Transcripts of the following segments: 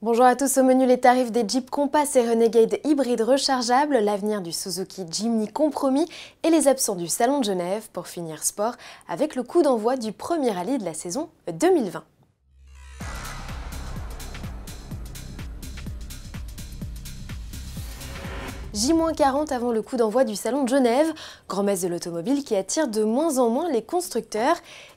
Bonjour à tous, au menu les tarifs des Jeep Compass et Renegade hybrides rechargeables, l'avenir du Suzuki Jimny compromis et les absents du Salon de Genève pour finir sport avec le coup d'envoi du premier rallye de la saison 2020. J-40 avant le coup d'envoi du Salon de Genève, grand-messe de l'automobile qui attire de moins en moins les constructeurs.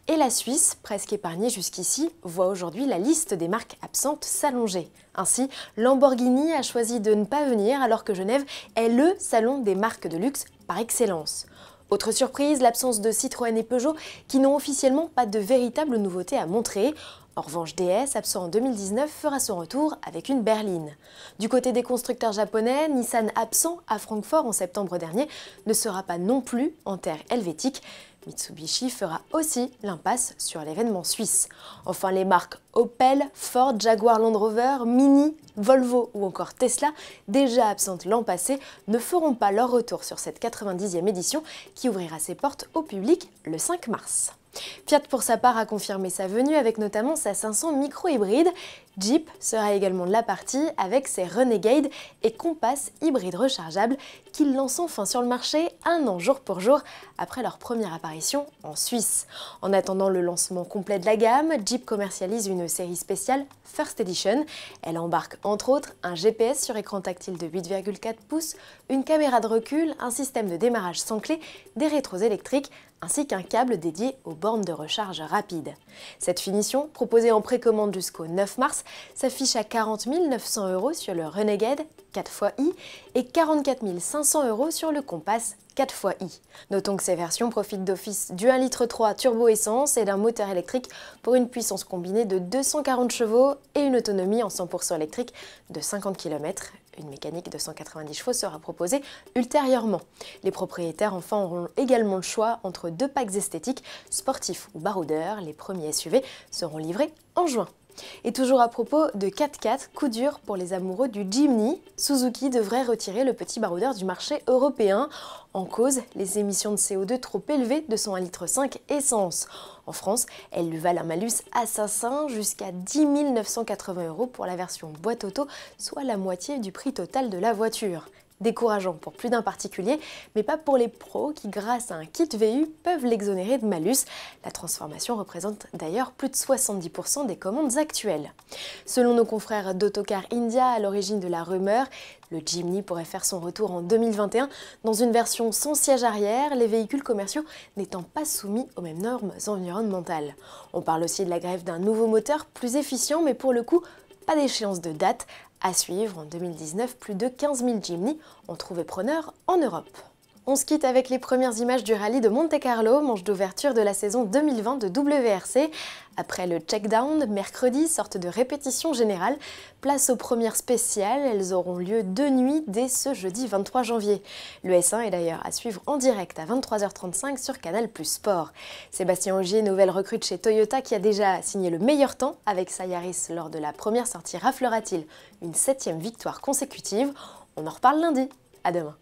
Et la Suisse, presque épargnée jusqu'ici, voit aujourd'hui la liste des marques absentes s'allonger. Ainsi, Lamborghini a choisi de ne pas venir alors que Genève est le salon des marques de luxe par excellence. Autre surprise, l'absence de Citroën et Peugeot qui n'ont officiellement pas de véritable nouveauté à montrer. En revanche, DS, absent en 2019, fera son retour avec une berline. Du côté des constructeurs japonais, Nissan absent à Francfort en septembre dernier ne sera pas non plus en terre helvétique. Mitsubishi fera aussi l'impasse sur l'événement suisse. Enfin, les marques Opel, Ford, Jaguar Land Rover, Mini, Volvo ou encore Tesla, déjà absentes l'an passé, ne feront pas leur retour sur cette 90e édition qui ouvrira ses portes au public le 5 mars. Fiat pour sa part a confirmé sa venue avec notamment sa 500 micro-hybride. Jeep sera également de la partie avec ses Renegade et Compass hybrides rechargeables qu'ils lancent enfin sur le marché un an jour pour jour après leur première apparition en Suisse. En attendant le lancement complet de la gamme, Jeep commercialise une série spéciale First Edition. Elle embarque entre autres un GPS sur écran tactile de 8,4 pouces, une caméra de recul, un système de démarrage sans clé, des rétros électriques, ainsi qu'un câble dédié aux bornes de recharge rapide. Cette finition, proposée en précommande jusqu'au 9 mars, s'affiche à 40 900 euros sur le Renegade 4xi et 44 500 euros sur le Compass 4xi. Notons que ces versions profitent d'office du 1 litre 3 turbo-essence et d'un moteur électrique pour une puissance combinée de 240 chevaux et une autonomie en 100% électrique de 50 km une mécanique de 190 chevaux sera proposée ultérieurement. Les propriétaires enfin auront également le choix entre deux packs esthétiques, sportifs ou baroudeurs. Les premiers SUV seront livrés en juin. Et toujours à propos de 4x4, coup dur pour les amoureux du Jimny, Suzuki devrait retirer le petit baroudeur du marché européen. En cause, les émissions de CO2 trop élevées de son 1,5 litre essence. En France, elle lui valent un malus assassin jusqu'à 10 980 euros pour la version boîte auto, soit la moitié du prix total de la voiture décourageant pour plus d'un particulier, mais pas pour les pros qui, grâce à un kit VU, peuvent l'exonérer de malus. La transformation représente d'ailleurs plus de 70% des commandes actuelles. Selon nos confrères d'Autocar India, à l'origine de la rumeur, le Jimny pourrait faire son retour en 2021 dans une version sans siège arrière, les véhicules commerciaux n'étant pas soumis aux mêmes normes environnementales. On parle aussi de la grève d'un nouveau moteur plus efficient, mais pour le coup, pas d'échéance de date, à suivre, en 2019, plus de 15 000 Jimny ont trouvé preneur en Europe. On se quitte avec les premières images du rallye de Monte Carlo, manche d'ouverture de la saison 2020 de WRC. Après le check-down, mercredi, sorte de répétition générale, place aux premières spéciales. Elles auront lieu deux nuits dès ce jeudi 23 janvier. Le S1 est d'ailleurs à suivre en direct à 23h35 sur Canal Plus Sport. Sébastien Ogier, nouvelle recrute chez Toyota qui a déjà signé le meilleur temps avec Sayaris lors de la première sortie, raflera-t-il une septième victoire consécutive On en reparle lundi. À demain.